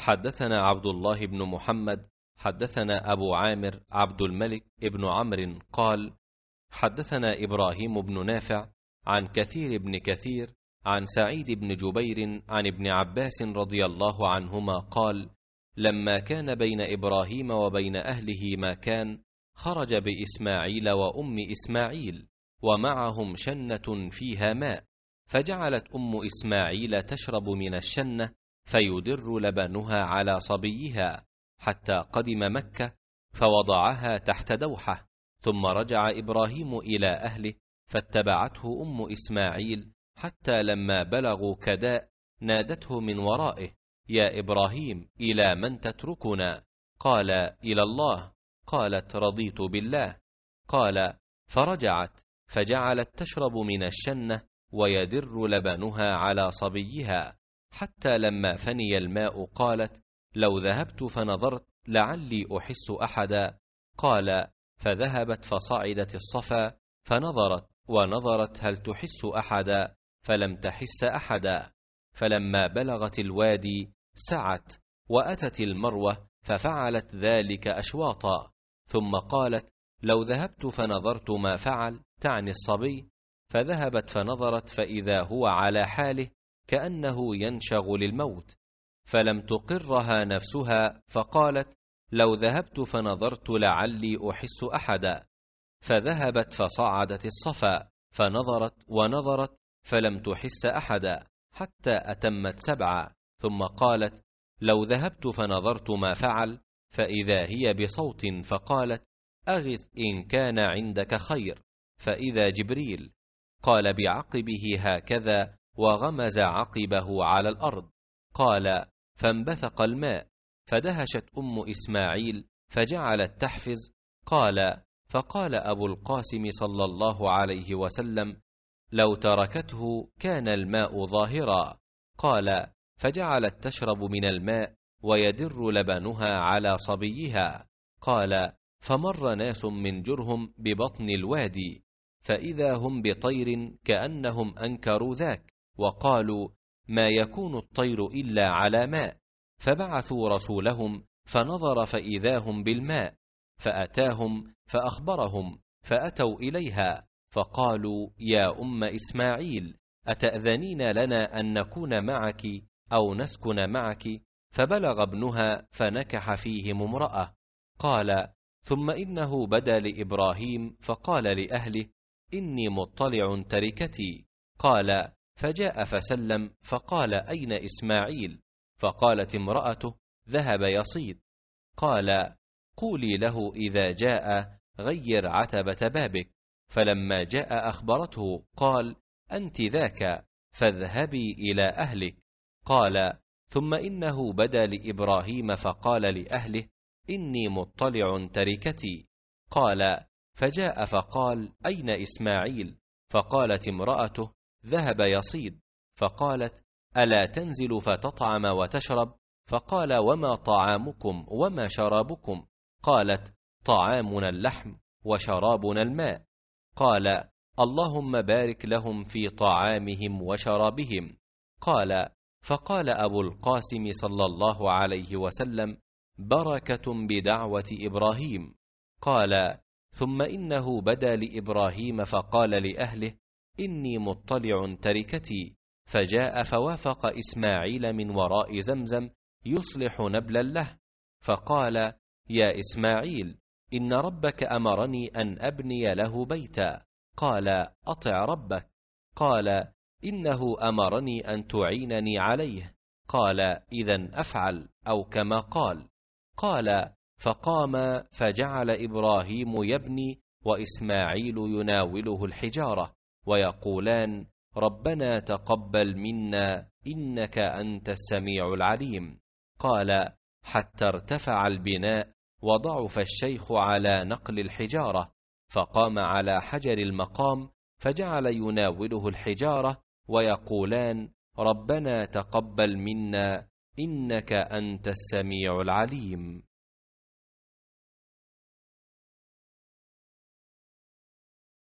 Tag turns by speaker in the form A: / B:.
A: حدثنا عبد الله بن محمد حدثنا أبو عامر عبد الملك بن عمرو قال حدثنا إبراهيم بن نافع عن كثير بن كثير عن سعيد بن جبير عن ابن عباس رضي الله عنهما قال لما كان بين إبراهيم وبين أهله ما كان خرج بإسماعيل وأم إسماعيل ومعهم شنة فيها ماء فجعلت أم إسماعيل تشرب من الشنة فيدر لبنها على صبيها حتى قدم مكه فوضعها تحت دوحه ثم رجع ابراهيم الى اهله فاتبعته ام اسماعيل حتى لما بلغوا كداء نادته من ورائه يا ابراهيم الى من تتركنا قال الى الله قالت رضيت بالله قال فرجعت فجعلت تشرب من الشنه ويدر لبنها على صبيها حتى لما فني الماء قالت لو ذهبت فنظرت لعلي احس احدا قال فذهبت فصعدت الصفا فنظرت ونظرت هل تحس احدا فلم تحس احدا فلما بلغت الوادي سعت واتت المروه ففعلت ذلك اشواطا ثم قالت لو ذهبت فنظرت ما فعل تعني الصبي فذهبت فنظرت فاذا هو على حاله كانه ينشغ للموت فلم تقرها نفسها فقالت لو ذهبت فنظرت لعلي احس احدا فذهبت فصعدت الصفا فنظرت ونظرت فلم تحس احدا حتى اتمت سبعه ثم قالت لو ذهبت فنظرت ما فعل فاذا هي بصوت فقالت اغث ان كان عندك خير فاذا جبريل قال بعقبه هكذا وغمز عقبه على الأرض قال فانبثق الماء فدهشت أم إسماعيل فجعلت تحفز قال فقال أبو القاسم صلى الله عليه وسلم لو تركته كان الماء ظاهرا قال فجعلت تشرب من الماء ويدر لبنها على صبيها قال فمر ناس من جرهم ببطن الوادي فإذا هم بطير كأنهم أنكروا ذاك وقالوا ما يكون الطير إلا على ماء فبعثوا رسولهم فنظر فإذا هم بالماء فأتاهم فأخبرهم فأتوا إليها فقالوا يا أم إسماعيل أتأذنين لنا أن نكون معك أو نسكن معك فبلغ ابنها فنكح فيهم امرأة قال ثم إنه بدا لإبراهيم فقال لأهله إني مطلع تركتي قال فجاء فسلم فقال أين إسماعيل فقالت امرأته ذهب يصيد قال قولي له إذا جاء غير عتبة بابك فلما جاء أخبرته قال أنت ذاك فاذهبي إلى أهلك قال ثم إنه بدا لإبراهيم فقال لأهله إني مطلع تركتي قال فجاء فقال أين إسماعيل فقالت امرأته ذهب يصيد فقالت الا تنزل فتطعم وتشرب فقال وما طعامكم وما شرابكم قالت طعامنا اللحم وشرابنا الماء قال اللهم بارك لهم في طعامهم وشرابهم قال فقال ابو القاسم صلى الله عليه وسلم بركه بدعوه ابراهيم قال ثم انه بدا لابراهيم فقال لاهله إني مطلع تركتي فجاء فوافق إسماعيل من وراء زمزم يصلح نبلا له فقال يا إسماعيل إن ربك أمرني أن أبني له بيتا قال أطع ربك قال إنه أمرني أن تعينني عليه قال إذا أفعل أو كما قال قال فقام فجعل إبراهيم يبني وإسماعيل يناوله الحجارة ويقولان ربنا تقبل منا انك انت السميع العليم قال حتى ارتفع البناء وضعف الشيخ على نقل الحجاره فقام على حجر المقام فجعل يناوله الحجاره ويقولان ربنا تقبل منا انك انت السميع العليم